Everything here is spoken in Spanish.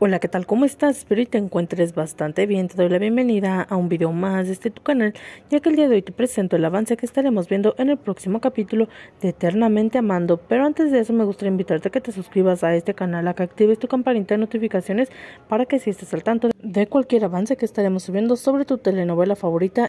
Hola, ¿qué tal? ¿Cómo estás? Espero que te encuentres bastante bien. Te doy la bienvenida a un video más de este tu canal, ya que el día de hoy te presento el avance que estaremos viendo en el próximo capítulo de Eternamente Amando. Pero antes de eso me gustaría invitarte a que te suscribas a este canal, a que actives tu campanita de notificaciones para que si estés al tanto de cualquier avance que estaremos subiendo sobre tu telenovela favorita